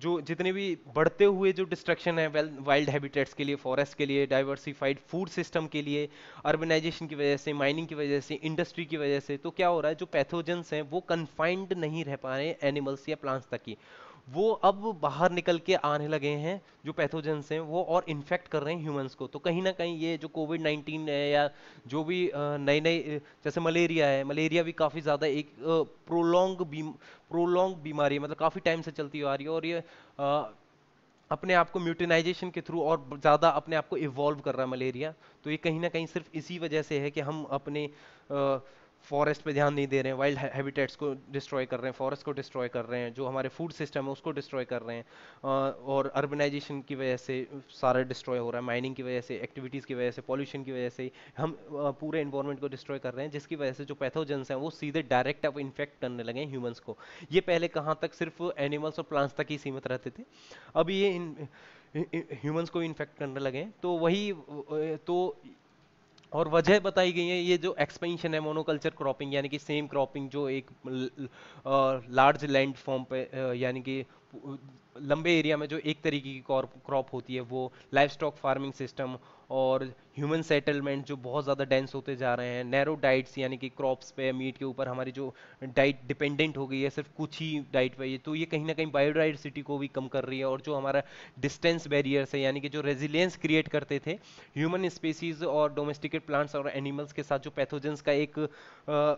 जो जितने भी बढ़ते हुए जो डिस्ट्रक्शन है वाइल्ड हैबिटेट्स के लिए फॉरेस्ट के लिए डाइवर्सिफाइड फूड सिस्टम के लिए अर्बनाइजेशन की वजह से माइनिंग की वजह से इंडस्ट्री की वजह से तो क्या हो रहा है जो पैथोजेंस हैं वो कन्फाइंड नहीं रह पा रहे एनिमल्स या प्लांट्स तक की वो अब बाहर निकल के आने लगे हैं जो पैथोजेंस हैं वो और इन्फेक्ट कर रहे हैं ह्यूमंस को तो कहीं ना कहीं ये जो कोविड नाइन्टीन है या जो भी नए नए जैसे मलेरिया है मलेरिया भी काफ़ी ज़्यादा एक प्रोलोंग बीम प्रोलॉन्ग बीमारी है मतलब काफ़ी टाइम से चलती आ रही है और ये आ, अपने आप को म्यूटिनाइजेशन के थ्रू और ज़्यादा अपने आप को इवॉल्व कर रहा है मलेरिया तो ये कहीं ना कहीं सिर्फ इसी वजह से है कि हम अपने आ, फॉरेस्ट पे ध्यान नहीं दे रहे हैं वाइल्ड हैबिटेट्स को डिस्ट्रॉय कर रहे हैं फॉरेस्ट को डिस्ट्रॉय कर रहे हैं जो हमारे फूड सिस्टम है उसको डिस्ट्रॉय कर रहे हैं और अर्बनाइजेशन की वजह से सारा डिस्ट्रॉय हो रहा है माइनिंग की वजह से एक्टिविटीज़ की वजह से पॉल्यूशन की वजह से हम पूरे इन्वायरमेंट को डिस्ट्रॉय कर रहे हैं जिसकी वजह से जो पैथोजेंस हैं वो सीधे डायरेक्ट अब इन्फेक्ट करने लगे हैं ह्यूमन्स को ये पहले कहाँ तक सिर्फ एनिमल्स और प्लांट्स तक ही सीमित रहते थे अब ये ह्यूमन्स को इन्फेक्ट करने लगे हैं तो वही तो और वजह बताई गई है ये जो एक्सपेंशन है मोनोकल्चर क्रॉपिंग यानी कि सेम क्रॉपिंग जो एक लार्ज लैंड फॉर्म पे यानी कि लंबे एरिया में जो एक तरीके की क्रॉप होती है वो लाइफ स्टॉक फार्मिंग सिस्टम और ह्यूमन सेटलमेंट जो बहुत ज़्यादा डेंस होते जा रहे हैं नैरो डाइट्स यानी कि क्रॉप्स पे मीट के ऊपर हमारी जो डाइट डिपेंडेंट हो गई है सिर्फ कुछ ही डाइट पे ये तो ये कहीं ना कहीं बायोडाइवर्सिटी को भी कम कर रही है और जो हमारा डिस्टेंस बैरियर्स है यानी कि जो रेजिलियंस क्रिएट करते थे ह्यूमन स्पेसीज और डोमेस्टिकेट प्लांट्स और एनिमल्स के साथ जो पैथोजेंस का एक आ,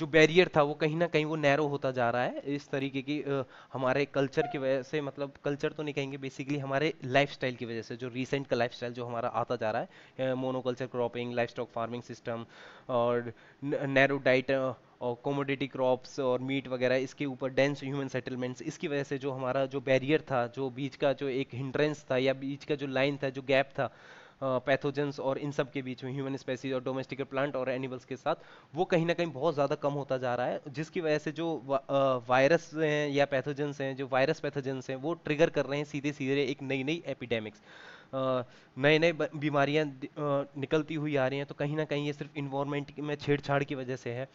जो बैरियर था वो कहीं ना कहीं वो नैरो होता जा रहा है इस तरीके की आ, हमारे कल्चर की वजह से मतलब कल्चर तो नहीं कहेंगे बेसिकली हमारे लाइफस्टाइल की वजह से जो रिसेंट का लाइफस्टाइल जो हमारा आता जा रहा है monoculture cropping livestock farming system और नैरो डाइट और कॉमोडिटी क्रॉप्स और मीट वगैरह इसके ऊपर डेंस ह्यूमन सेटलमेंट्स इसकी वजह से जो हमारा जो बैरियर था जो बीच का जो एक हिंड्रेंस था या बीच का जो लाइन था जो गैप था पैथोजेंस और इन सब के बीच में ह्यूमन स्पेसीज और डोमेस्टिक प्लांट और एनिमल्स के साथ वो कहीं ना कहीं बहुत ज़्यादा कम होता जा रहा है जिसकी वजह से जो वायरस हैं या पैथोजेंस हैं जो वायरस पैथोजेंस हैं वो ट्रिगर कर रहे हैं सीधे सीधे एक नई नई एपिडेमिक्स नए नए बीमारियाँ निकलती हुई आ रही हैं तो कहीं ना कहीं ये सिर्फ इन्वामेंट में छेड़छाड़ की वजह से है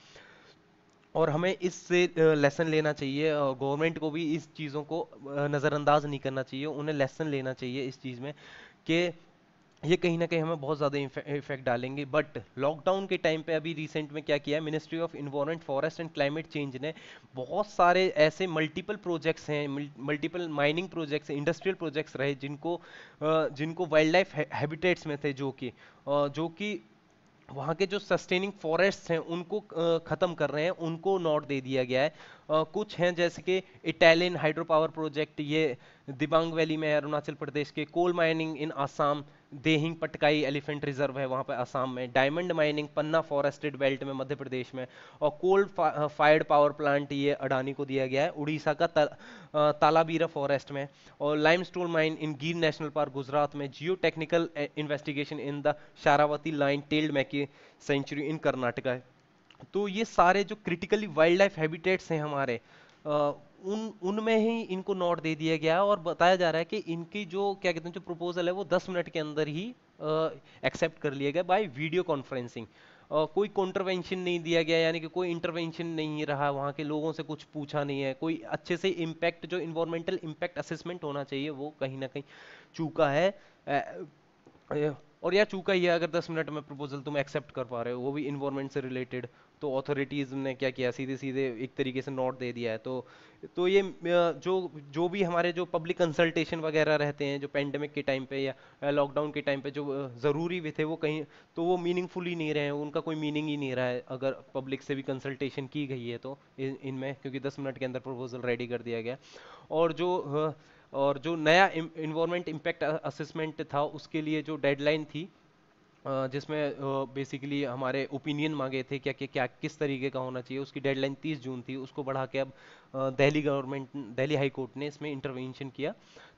और हमें इससे लेसन लेना चाहिए गवर्नमेंट को भी इस चीज़ों को नज़रअंदाज नहीं करना चाहिए उन्हें लेसन लेना चाहिए इस चीज़ में कि ये कहीं ना कहीं हमें बहुत ज़्यादा इफेक्ट डालेंगे बट लॉकडाउन के टाइम पे अभी रिसेंट में क्या किया है ministry of environment forest and climate change ने बहुत सारे ऐसे मल्टीपल प्रोजेक्ट्स हैं multiple mining projects industrial projects रहे जिनको जिनको वाइल्ड लाइफ हैबिटेट्स में थे जो कि जो कि वहाँ के जो सस्टेनिंग फॉरेस्ट्स हैं उनको ख़त्म कर रहे हैं उनको नोट दे दिया गया है कुछ हैं जैसे कि इटालियन हाइड्रो पावर प्रोजेक्ट ये दिबांग वैली में है अरुणाचल प्रदेश के coal mining in Assam Dehing Patkai elephant reserve है वहाँ पर आसाम में diamond mining Panna forested belt में मध्य प्रदेश में और कोल्ड फायर्ड पावर प्लांट ये अडानी को दिया गया है उड़ीसा का ता, तालाबीरा फॉरेस्ट में और लाइमस्टोन माइन इन गिर नेशनल पार्क गुजरात में geo technical investigation in the Sharavathi lion tailed macaque sanctuary in Karnataka है तो ये सारे जो क्रिटिकली वाइल्ड लाइफ हैबिटेट्स हैं हमारे उन उनमें ही इनको नोट दे दिया गया और बताया जा रहा है कि इनकी जो क्या कहते हैं जो प्रपोजल है वो 10 मिनट के अंदर ही एक्सेप्ट कर लिया गया बाय वीडियो कॉन्फ्रेंसिंग कोई कॉन्ट्रवेंशन नहीं दिया गया यानी कि कोई इंटरवेंशन नहीं रहा वहाँ के लोगों से कुछ पूछा नहीं है कोई अच्छे से इम्पैक्ट जो इन्वायरमेंटल इम्पैक्ट असेसमेंट होना चाहिए वो कहीं ना कहीं चूका है और या चूका ही है अगर 10 मिनट में प्रपोजल तुम एक्सेप्ट कर पा रहे हो वो भी इन्वायरमेंट से रिलेटेड तो अथॉरिटीज़ ने क्या किया सीधे सीधे एक तरीके से नोट दे दिया है तो तो ये जो जो भी हमारे जो पब्लिक कंसल्टेशन वगैरह रहते हैं जो पेंडेमिक के टाइम पे या लॉकडाउन के टाइम पे जो ज़रूरी भी थे वो कहीं तो वो मीनिंगफुल ही नहीं रहे हैं उनका कोई मीनिंग ही नहीं रहा है अगर पब्लिक से भी कंसल्टेशन की गई है तो इनमें क्योंकि दस मिनट के अंदर प्रपोजल रेडी कर दिया गया और जो और जो नया इन्वामेंट इम्पैक्ट असेसमेंट था उसके लिए जो डेडलाइन थी जिसमें बेसिकली हमारे ओपिनियन मांगे थे क्या क्या क्या किस तरीके का होना चाहिए उसकी डेडलाइन 30 जून थी उसको बढ़ा के अब Delhi government Delhi high court ने इसमें इंटरवेंशन किया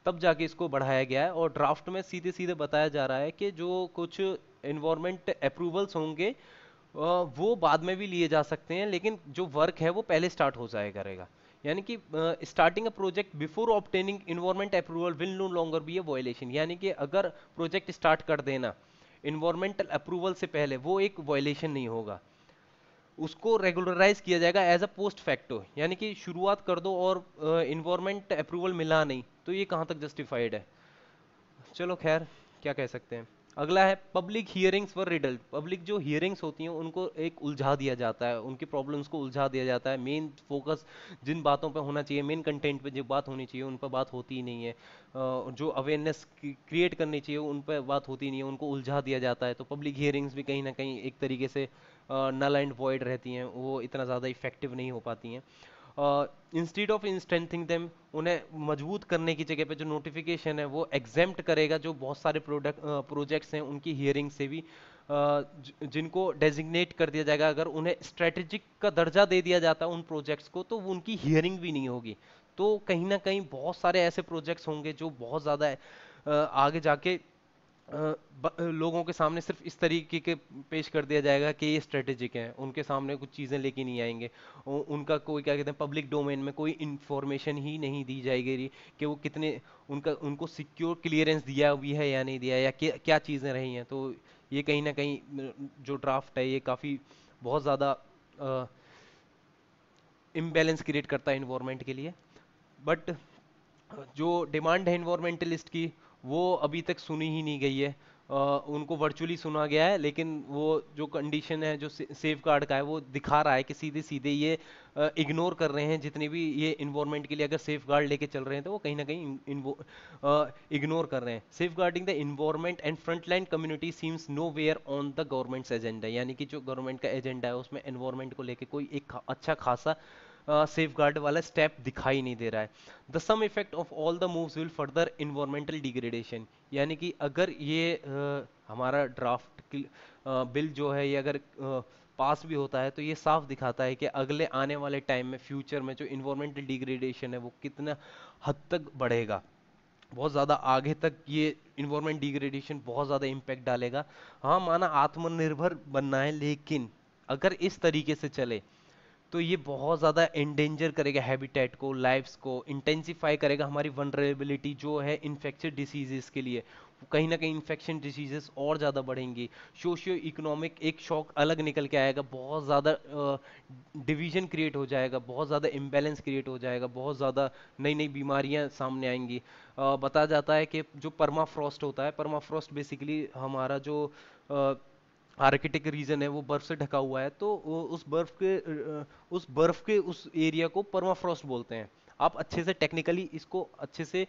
तब जाके इसको बढ़ाया गया है और ड्राफ्ट में सीधे सीधे बताया जा रहा है कि जो कुछ इन्वामेंट अप्रूवल्स होंगे वो बाद में भी लिए जा सकते हैं लेकिन जो वर्क है वो पहले स्टार्ट हो जाएगा करेगा यानी कि starting a project before obtaining environment approval will no longer be a violation यानी कि अगर प्रोजेक्ट स्टार्ट कर देना इन्वायरमेंटल अप्रूवल से पहले वो एक वॉयलेशन नहीं होगा उसको रेगुलराइज किया जाएगा एज अ पोस्ट फैक्टो यानी कि शुरुआत कर दो और इन्वायरमेंट uh, अप्रूवल मिला नहीं तो ये कहाँ तक जस्टिफाइड है चलो खैर क्या कह सकते हैं अगला है पब्लिक हियरिंग्स फॉर रिडल्ट पब्लिक जो हियरिंग्स होती हैं उनको एक उलझा दिया जाता है उनकी प्रॉब्लम्स को उलझा दिया जाता है मेन फोकस जिन बातों पर होना चाहिए मेन कंटेंट पर जो बात होनी चाहिए उन पर बात होती ही नहीं है जो अवेयरनेस क्रिएट करनी चाहिए उन पर बात होती नहीं है उनको उलझा दिया जाता है तो पब्लिक हियरिंग्स भी कहीं ना कहीं एक तरीके से नल एंड वॉइड रहती हैं वो इतना ज़्यादा इफेक्टिव नहीं हो पाती हैं इंस्टीड ऑफ इंस्ट्रेंथिंग देम उन्हें मजबूत करने की जगह पे जो नोटिफिकेशन है वो एग्जेम्प्ट करेगा जो बहुत सारे प्रोडक्ट प्रोजेक्ट्स uh, हैं उनकी हियरिंग से भी uh, जिनको डेजिग्नेट कर दिया जाएगा अगर उन्हें स्ट्रेटेजिक का दर्जा दे दिया जाता है उन प्रोजेक्ट्स को तो उनकी हियरिंग भी नहीं होगी तो कहीं ना कहीं बहुत सारे ऐसे प्रोजेक्ट्स होंगे जो बहुत ज़्यादा uh, आगे जाके लोगों के सामने सिर्फ इस तरीके के पेश कर दिया जाएगा कि ये स्ट्रेटेजिक हैं उनके सामने कुछ चीज़ें लेके नहीं आएंगे उनका कोई क्या कहते हैं पब्लिक डोमेन में कोई इन्फॉर्मेशन ही नहीं दी जाएगी कि वो कितने उनका उनको सिक्योर क्लियरेंस दिया हुई है या नहीं दिया या क्या क्या चीज़ें रही हैं तो ये कहीं ना कहीं जो ड्राफ्ट है ये काफ़ी बहुत ज़्यादा इम्बेलेंस क्रिएट करता है इन्वामेंट के लिए बट जो डिमांड है इन्वामेंटलिस्ट की वो अभी तक सुनी ही नहीं गई है उनको वर्चुअली सुना गया है लेकिन वो जो कंडीशन है जो सेफ गार्ड का है वो दिखा रहा है कि सीधे सीधे ये इग्नोर कर रहे हैं जितने भी ये इन्वायरमेंट के लिए अगर सेफ गार्ड लेके चल रहे हैं तो वो कहीं ना कहीं इग्नोर कर रहे हैं safeguarding the environment and front line community seems nowhere on the government's agenda यानी कि जो गवर्नमेंट का एजेंडा है उसमें इन्वायरमेंट को लेकर कोई एक अच्छा खासा सेफ गार्ड वाला स्टेप दिखाई नहीं दे रहा है the sum effect of all the moves will further environmental degradation यानी कि अगर ये uh, हमारा ड्राफ्ट बिल जो है ये अगर uh, पास भी होता है तो ये साफ दिखाता है कि अगले आने वाले टाइम में फ्यूचर में जो इन्वायरमेंटल डिग्रेडेशन है वो कितना हद तक बढ़ेगा बहुत ज़्यादा आगे तक ये इन्वामेंट डिग्रेडेशन बहुत ज़्यादा इम्पैक्ट डालेगा हाँ माना आत्मनिर्भर बनना है लेकिन अगर इस तरीके से चले तो ये बहुत ज़्यादा एंडेंजर करेगा हैबिटेट को लाइफ्स को इंटेंसीफाई करेगा हमारी वनरेबिलिटी जो है इन्फेक्टेड डिसीजेस के लिए कहीं ना कहीं इन्फेक्शन डिसीजेस और ज़्यादा बढ़ेंगी सोशियो इकोनॉमिक एक शॉक अलग निकल के आएगा बहुत ज़्यादा डिवीजन क्रिएट हो जाएगा बहुत ज़्यादा इम्बेलेंस क्रिएट हो जाएगा बहुत ज़्यादा नई नई बीमारियाँ सामने आएंगी बताया जाता है कि जो परमाफ्रॉस्ट होता है परमाफ्रॉस्ट बेसिकली हमारा जो आर्किटिक रीजन है वो बर्फ से ढका हुआ है तो उस बर्फ के उस बर्फ के उस एरिया को परमाफ्रॉस्ट बोलते हैं आप अच्छे से टेक्निकली इसको अच्छे से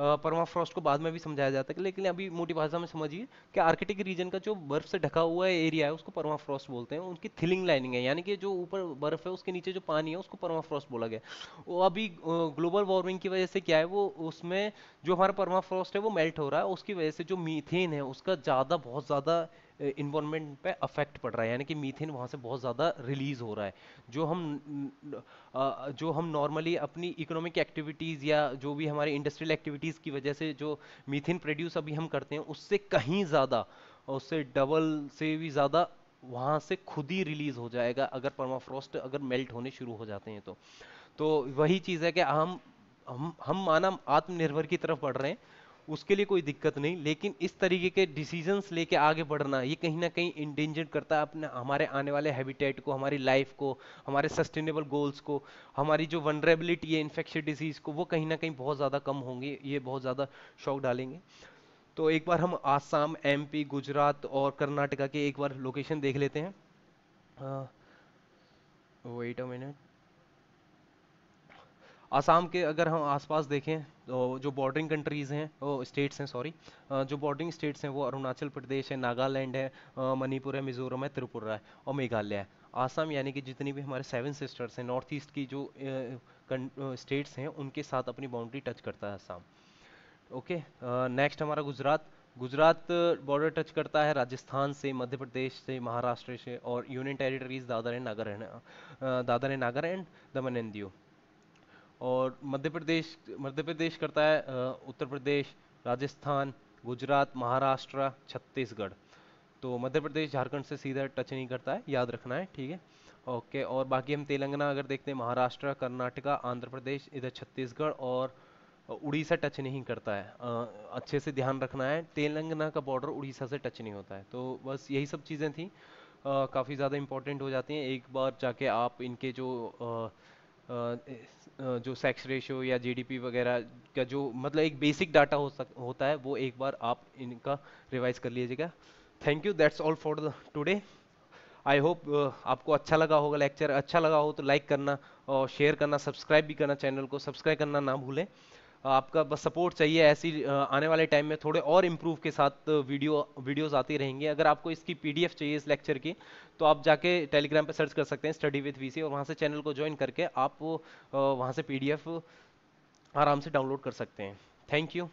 परमाफ्रॉस्ट को बाद में भी समझाया जाता है लेकिन अभी मोटी भाषा में समझिए कि आर्किटिक रीजन का जो बर्फ से ढका हुआ एरिया है उसको परमाफ्रॉस्ट बोलते हैं उनकी थिलिंग लाइनिंग है यानी कि जो ऊपर बर्फ है उसके नीचे जो पानी है उसको परमाफ्रॉस्ट बोला गया वो अभी ग्लोबल वार्मिंग की वजह से क्या है वो उसमें जो हमारा परमाफ्रॉस्ट है वो मेल्ट हो रहा है उसकी वजह से जो मीथेन है उसका ज़्यादा बहुत ज़्यादा इन्वामेंट पे अफेक्ट पड़ रहा है यानी कि मीथेन वहाँ से बहुत ज़्यादा रिलीज़ हो रहा है जो हम जो हम नॉर्मली अपनी इकोनॉमिक एक्टिविटीज़ या जो भी हमारे इंडस्ट्रियल एक्टिविटीज़ की वजह से जो मीथेन प्रोड्यूस अभी हम करते हैं उससे कहीं ज़्यादा उससे डबल से भी ज़्यादा वहाँ से खुद ही रिलीज़ हो जाएगा अगर परमाफ्रॉस्ट अगर मेल्ट होने शुरू हो जाते हैं तो तो वही चीज़ है कि हम हम हम माना आत्मनिर्भर की तरफ बढ़ रहे हैं उसके लिए कोई दिक्कत नहीं लेकिन इस तरीके के डिसीजंस लेके आगे बढ़ना ये कहीं ना कहीं इंडेंजर करता है अपने हमारे आने वाले हैबिटेट को हमारी लाइफ को हमारे सस्टेनेबल गोल्स को हमारी जो वनरेबिलिटी है इन्फेक्शन डिजीज को वो कहीं ना कहीं बहुत ज़्यादा कम होंगे ये बहुत ज़्यादा शौक डालेंगे तो एक बार हम आसाम एम गुजरात और कर्नाटका के एक बार लोकेशन देख लेते हैं वेट अ मिनट आसाम के अगर हम आसपास देखें तो जो बॉर्डरिंग कंट्रीज़ हैं वो स्टेट्स हैं सॉरी जो बॉर्डरिंग स्टेट्स हैं वो अरुणाचल प्रदेश है नागालैंड है मणिपुर है मिजोरम है त्रिपुरा है और मेघालय है आसाम यानी कि जितनी भी हमारे सेवन सिस्टर्स हैं नॉर्थ ईस्ट की जो स्टेट्स हैं उनके साथ अपनी बाउंड्री टच करता है आसाम ओके नेक्स्ट हमारा गुजरात गुजरात बॉर्डर टच करता है राजस्थान से मध्य प्रदेश से महाराष्ट्र से और union territories Dadra and Nagar Dadra and Nagar and Daman and Diu और मध्य प्रदेश मध्य प्रदेश करता है उत्तर प्रदेश राजस्थान गुजरात महाराष्ट्र छत्तीसगढ़ तो मध्य प्रदेश झारखंड से सीधा टच नहीं करता है याद रखना है ठीक है ओके और बाकी हम तेलंगाना अगर देखते हैं महाराष्ट्र कर्नाटका आंध्र प्रदेश इधर छत्तीसगढ़ और उड़ीसा टच नहीं करता है आ, अच्छे से ध्यान रखना है तेलंगाना का बॉर्डर उड़ीसा से टच नहीं होता है तो बस यही सब चीज़ें थी काफ़ी ज़्यादा इंपॉर्टेंट हो जाती हैं एक बार जाके आप इनके जो आ, जो सेक्स रेशियो या जीडीपी वगैरह का जो मतलब एक बेसिक डाटा हो सक होता है वो एक बार आप इनका रिवाइज कर लीजिएगा thank you that's all for today I hope आपको अच्छा लगा होगा लेक्चर अच्छा लगा हो तो लाइक करना और शेयर करना सब्सक्राइब भी करना चैनल को सब्सक्राइब करना ना भूलें आपका बस सपोर्ट चाहिए ऐसी आने वाले टाइम में थोड़े और इम्प्रूव के साथ वीडियो वीडियोस आती रहेंगे अगर आपको इसकी पीडीएफ चाहिए इस लेक्चर की तो आप जाके टेलीग्राम पर सर्च कर सकते हैं स्टडी विथ वीसी और वहाँ से चैनल को ज्वाइन करके आप वहाँ से पीडीएफ आराम से डाउनलोड कर सकते हैं थैंक यू